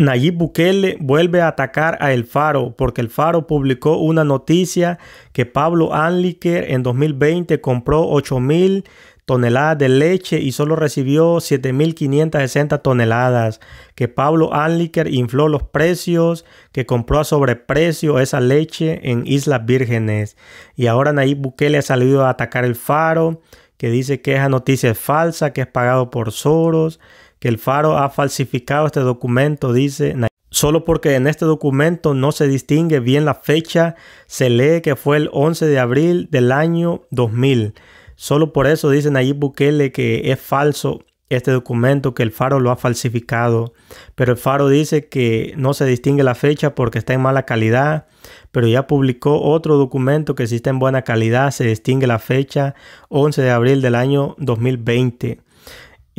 Nayib Bukele vuelve a atacar a El Faro porque El Faro publicó una noticia que Pablo Anliker en 2020 compró 8.000 toneladas de leche y solo recibió 7.560 toneladas, que Pablo Anliker infló los precios, que compró a sobreprecio esa leche en Islas Vírgenes. Y ahora Nayib Bukele ha salido a atacar El Faro, que dice que esa noticia es falsa, que es pagado por Soros que el Faro ha falsificado este documento, dice Solo porque en este documento no se distingue bien la fecha, se lee que fue el 11 de abril del año 2000. Solo por eso dicen Nayib Bukele que es falso este documento, que el Faro lo ha falsificado. Pero el Faro dice que no se distingue la fecha porque está en mala calidad, pero ya publicó otro documento que si está en buena calidad, se distingue la fecha 11 de abril del año 2020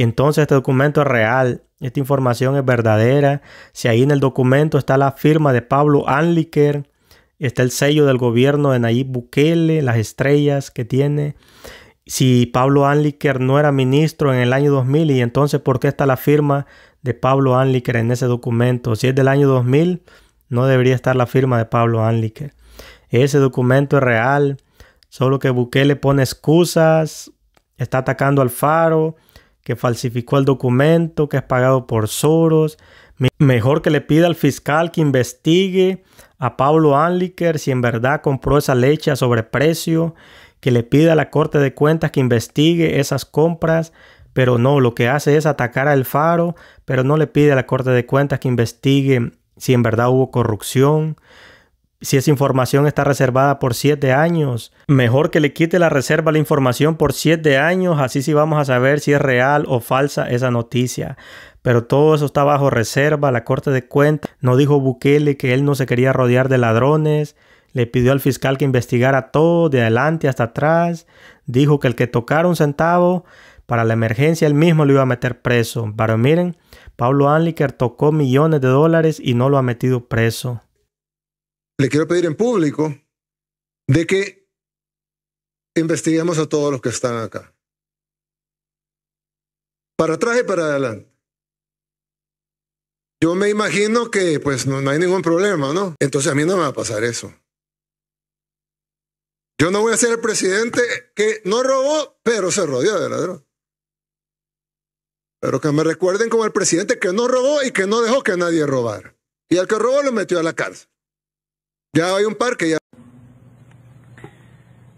entonces este documento es real, esta información es verdadera. Si ahí en el documento está la firma de Pablo Anliker, está el sello del gobierno de Nayib Bukele, las estrellas que tiene. Si Pablo Anliker no era ministro en el año 2000 y entonces ¿por qué está la firma de Pablo Anliker en ese documento? Si es del año 2000, no debería estar la firma de Pablo Anliker. Ese documento es real, solo que Bukele pone excusas, está atacando al Faro que falsificó el documento, que es pagado por Soros. Mejor que le pida al fiscal que investigue a Pablo Anliker si en verdad compró esa leche a sobreprecio, que le pida a la Corte de Cuentas que investigue esas compras, pero no, lo que hace es atacar al Faro, pero no le pide a la Corte de Cuentas que investigue si en verdad hubo corrupción. Si esa información está reservada por siete años, mejor que le quite la reserva la información por siete años, así sí vamos a saber si es real o falsa esa noticia. Pero todo eso está bajo reserva, la Corte de Cuentas no dijo Bukele que él no se quería rodear de ladrones, le pidió al fiscal que investigara todo, de adelante hasta atrás, dijo que el que tocara un centavo para la emergencia él mismo lo iba a meter preso. Pero miren, Pablo Anliker tocó millones de dólares y no lo ha metido preso le quiero pedir en público de que investiguemos a todos los que están acá. Para atrás y para adelante. Yo me imagino que pues no, hay ningún problema, ¿no? Entonces a mí no me va a pasar eso. Yo no voy a ser el presidente que no robó, pero se rodeó de ladrón. Pero que me recuerden como el presidente que no robó y que no dejó que nadie robara. Y al que robó lo metió a la cárcel. Ya hay un parque, ya.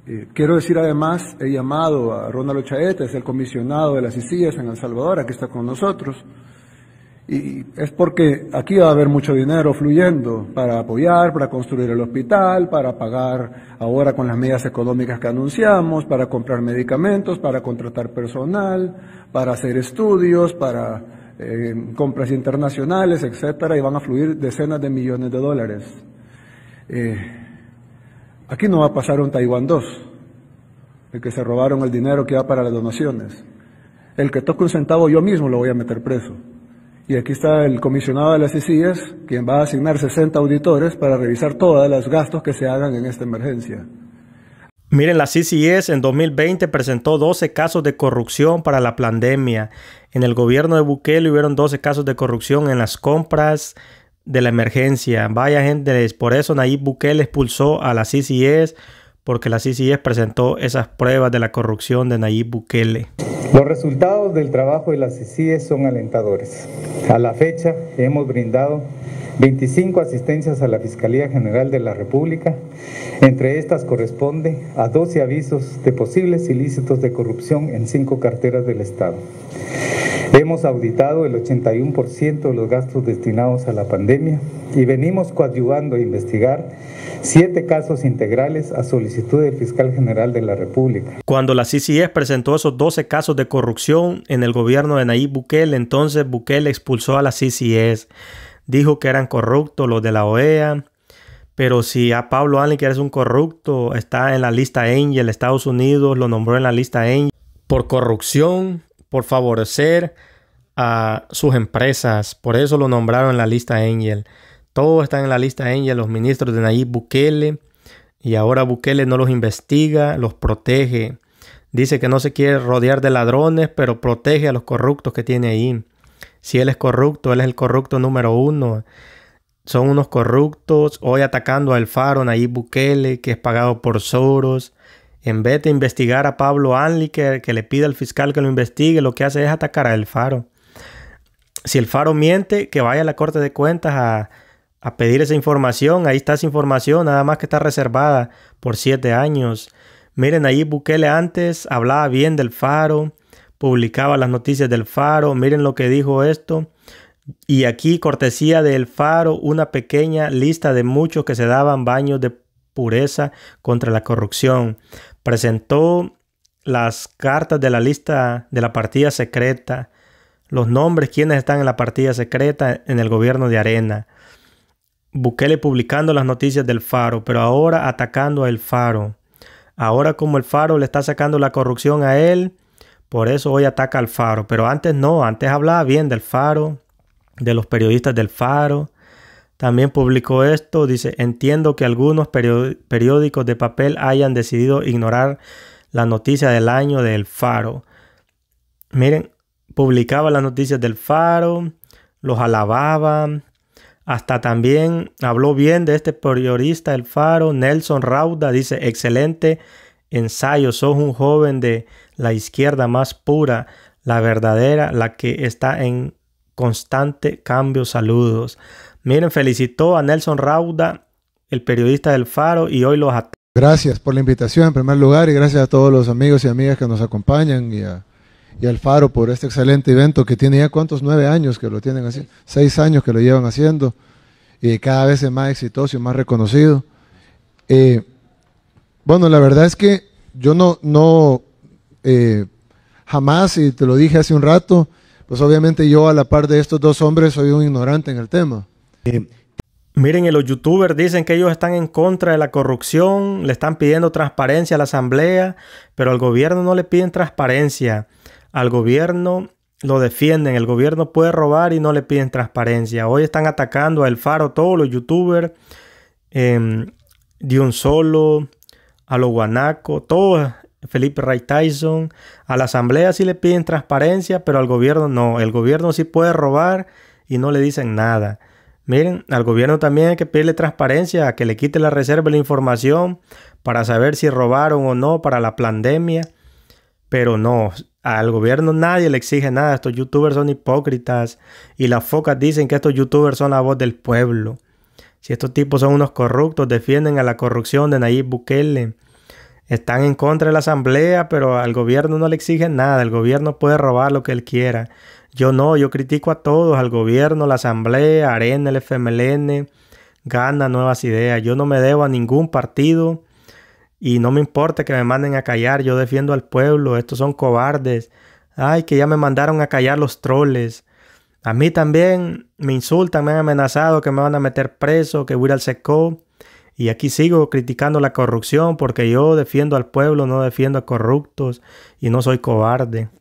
Eh, quiero decir además, he llamado a Ronaldo Chaetes, es el comisionado de las ICIES en El Salvador, aquí está con nosotros. Y es porque aquí va a haber mucho dinero fluyendo para apoyar, para construir el hospital, para pagar ahora con las medidas económicas que anunciamos, para comprar medicamentos, para contratar personal, para hacer estudios, para eh, compras internacionales, etcétera, y van a fluir decenas de millones de dólares. Eh, aquí no va a pasar un Taiwán 2, el que se robaron el dinero que va para las donaciones. El que toque un centavo yo mismo lo voy a meter preso. Y aquí está el comisionado de las CICIES, quien va a asignar 60 auditores para revisar todos los gastos que se hagan en esta emergencia. Miren, la CCS en 2020 presentó 12 casos de corrupción para la pandemia. En el gobierno de Bukele hubieron 12 casos de corrupción en las compras de la emergencia. Vaya gente, por eso Nayib Bukele expulsó a la CCS, porque la CCS presentó esas pruebas de la corrupción de Nayib Bukele. Los resultados del trabajo de la CCS son alentadores. A la fecha hemos brindado 25 asistencias a la Fiscalía General de la República. Entre estas corresponde a 12 avisos de posibles ilícitos de corrupción en cinco carteras del Estado. Hemos auditado el 81% de los gastos destinados a la pandemia y venimos coadyuvando a investigar siete casos integrales a solicitud del fiscal general de la República. Cuando la CCS e presentó esos 12 casos de corrupción en el gobierno de Nayib Bukele, entonces Bukele expulsó a la CCS. Dijo que eran corruptos los de la OEA, pero si a Pablo Allen, que es un corrupto, está en la lista Angel, Estados Unidos lo nombró en la lista Angel por corrupción por favorecer a sus empresas. Por eso lo nombraron en la lista Angel. Todos están en la lista Angel, los ministros de Nayib Bukele. Y ahora Bukele no los investiga, los protege. Dice que no se quiere rodear de ladrones, pero protege a los corruptos que tiene ahí. Si él es corrupto, él es el corrupto número uno. Son unos corruptos. Hoy atacando al Faro, Nayib Bukele, que es pagado por Soros. En vez de investigar a Pablo Anli, que le pide al fiscal que lo investigue, lo que hace es atacar a El Faro. Si El Faro miente, que vaya a la Corte de Cuentas a, pedir esa información. Ahí está esa información, nada más que está reservada por siete años. Miren, ahí Bukele antes hablaba bien del Faro, publicaba las noticias del Faro. Miren lo que dijo esto. Y aquí, cortesía del Faro, una pequeña lista de muchos que se daban baños de pureza contra la corrupción. Presentó las cartas de la lista de la partida secreta, los nombres, quienes están en la partida secreta en el gobierno de Arena. Bukele publicando las noticias del Faro, pero ahora atacando al Faro. Ahora como el Faro le está sacando la corrupción a él, por eso hoy ataca al Faro. Pero antes no, antes hablaba bien del Faro, de los periodistas del Faro, también publicó esto, dice, entiendo que algunos periódicos de papel hayan decidido ignorar la noticia del año del Faro. Miren, publicaba las noticias del Faro, los alababa, hasta también habló bien de este periodista del Faro, Nelson Rauda, dice, excelente ensayo, sos un joven de la izquierda más pura, la verdadera, la que está en constante cambio, saludos. Miren, felicitó a Nelson Rauda, el periodista del Faro, y hoy los Gracias por la invitación en primer lugar y gracias a todos los amigos y amigas que nos acompañan y, a, al Faro por este excelente evento que tiene ya cuántos, nueve años que lo tienen así, seis años que lo llevan haciendo y cada vez es más exitoso y más reconocido. Eh, bueno, la verdad es que yo no, no eh, jamás, y te lo dije hace un rato, pues obviamente yo a la par de estos dos hombres soy un ignorante en el tema. Miren, y los youtubers dicen que ellos están en contra de la corrupción, le están pidiendo transparencia a la asamblea, pero al gobierno no le piden transparencia. Al gobierno lo defienden, el gobierno puede robar y no le piden transparencia. Hoy están atacando a El Faro todos los youtubers, eh, Solo, a los Guanaco, todos, Felipe Ray Tyson. A la asamblea sí le piden transparencia, pero al gobierno no. El gobierno sí puede robar y no le dicen nada. Miren, al gobierno también hay que pedirle transparencia, que le quite la reserva de la información para saber si robaron o no para la pandemia. Pero no, al gobierno nadie le exige nada. Estos youtubers son hipócritas y las focas dicen que estos youtubers son la voz del pueblo. Si estos tipos son unos corruptos, defienden a la corrupción de Nayib Bukele. Están en contra de la asamblea, pero al gobierno no le exigen nada. El gobierno puede robar lo que él quiera. Yo no, yo critico a todos, al gobierno, la asamblea, Arena, el FMLN, gana nuevas ideas. Yo no me debo a ningún partido y no me importa que me manden a callar, yo defiendo al pueblo, estos son cobardes. Ay, que ya me mandaron a callar los troles. A mí también me insultan, me han amenazado que me van a meter preso, que voy a ir al SECO. Y aquí sigo criticando la corrupción porque yo defiendo al pueblo, no defiendo a corruptos y no soy cobarde.